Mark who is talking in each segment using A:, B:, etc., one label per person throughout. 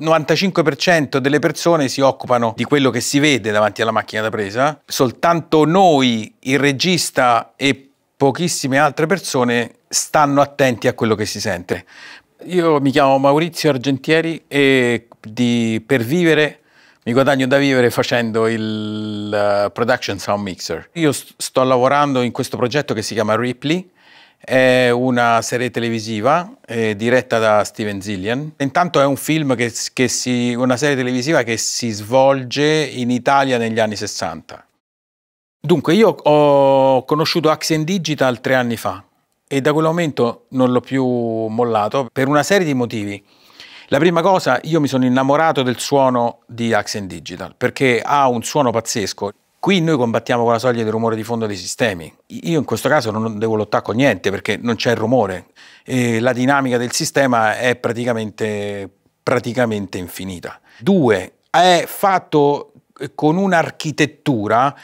A: 95% delle persone si occupano di quello che si vede davanti alla macchina da presa, soltanto noi, il regista e pochissime altre persone stanno attenti a quello che si sente. Io mi chiamo Maurizio Argentieri e di, per vivere mi guadagno da vivere facendo il uh, Production Sound Mixer. Io st sto lavorando in questo progetto che si chiama Ripley, è una serie televisiva eh, diretta da Steven Zillian. Intanto è un film che, che si, una serie televisiva che si svolge in Italia negli anni 60. Dunque, io ho conosciuto Axiom Digital tre anni fa e da quel momento non l'ho più mollato per una serie di motivi. La prima cosa, io mi sono innamorato del suono di Axiom Digital perché ha un suono pazzesco. Qui noi combattiamo con la soglia di rumore di fondo dei sistemi. Io in questo caso non devo lottare con niente perché non c'è il rumore. E la dinamica del sistema è praticamente, praticamente infinita. Due, è fatto con un'architettura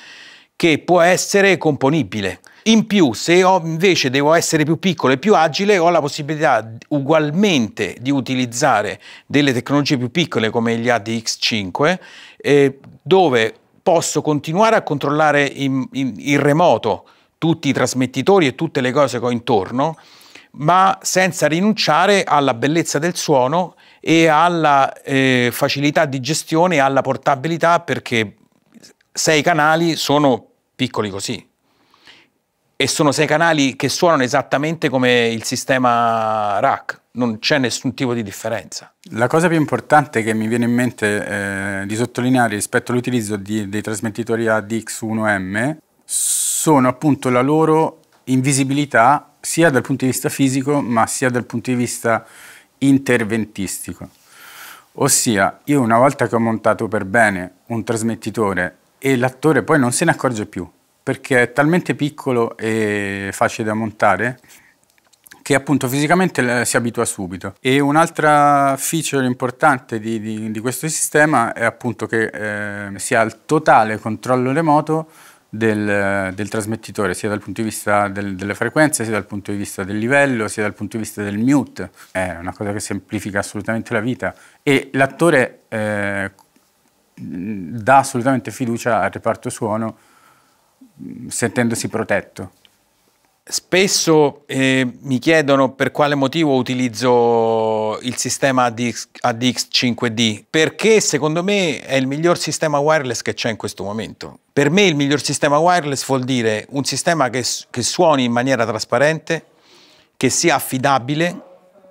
A: che può essere componibile. In più, se ho, invece devo essere più piccolo e più agile, ho la possibilità ugualmente di utilizzare delle tecnologie più piccole come gli ADX5, eh, dove posso continuare a controllare in, in, in remoto tutti i trasmettitori e tutte le cose che ho intorno, ma senza rinunciare alla bellezza del suono e alla eh, facilità di gestione e alla portabilità perché sei canali sono piccoli così e sono sei canali che suonano esattamente come il sistema rack non c'è nessun tipo di differenza.
B: La cosa più importante che mi viene in mente eh, di sottolineare rispetto all'utilizzo dei trasmettitori ADX1M sono appunto la loro invisibilità sia dal punto di vista fisico ma sia dal punto di vista interventistico. Ossia, io una volta che ho montato per bene un trasmettitore e l'attore poi non se ne accorge più perché è talmente piccolo e facile da montare che appunto fisicamente eh, si abitua subito. E un'altra feature importante di, di, di, questo sistema è appunto che eh, si ha il totale controllo remoto del, del, trasmettitore, sia dal punto di vista del, delle frequenze, sia dal punto di vista del livello, sia dal punto di vista del mute. È una cosa che semplifica assolutamente la vita e l'attore eh, dà assolutamente fiducia al reparto suono mm, sentendosi protetto.
A: Spesso eh, mi chiedono per quale motivo utilizzo il sistema ADX, ADX 5D, perché secondo me è il miglior sistema wireless che c'è in questo momento. Per me il miglior sistema wireless vuol dire un sistema che, che suoni in maniera trasparente, che sia affidabile,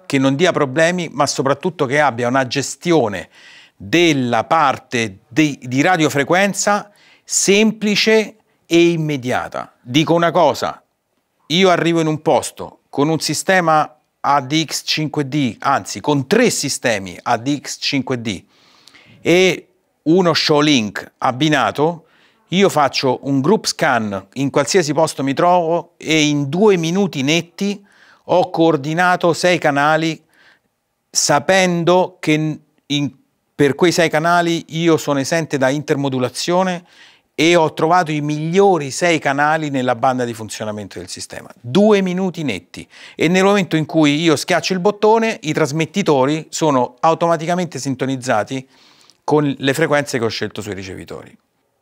A: che non dia problemi, ma soprattutto che abbia una gestione della parte di, di radiofrequenza semplice e immediata. Dico una cosa, io arrivo in un posto con un sistema ADX5D, anzi con tre sistemi ADX5D e uno show link abbinato, io faccio un group scan in qualsiasi posto mi trovo e in due minuti netti ho coordinato sei canali sapendo che in, per quei sei canali io sono esente da intermodulazione e ho trovato i migliori sei canali nella banda di funzionamento del sistema. Due minuti netti e nel momento in cui io schiaccio il bottone i trasmettitori sono automaticamente sintonizzati con le frequenze che ho scelto sui ricevitori.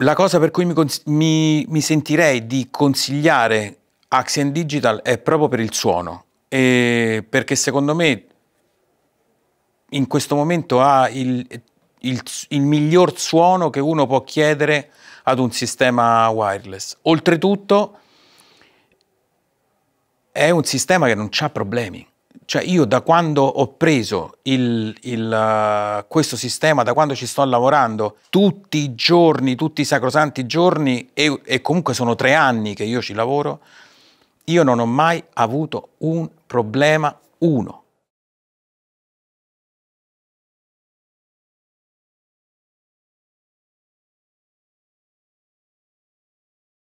A: La cosa per cui mi, mi, mi sentirei di consigliare Axiom Digital è proprio per il suono, perché secondo me in questo momento ha il, il, il miglior suono che uno può chiedere ad un sistema wireless. Oltretutto è un sistema che non ha problemi. Cioè io da quando ho preso il, il, uh, questo sistema, da quando ci sto lavorando, tutti i giorni, tutti i sacrosanti giorni, e, e comunque sono tre anni che io ci lavoro, io non ho mai
B: avuto un problema, uno.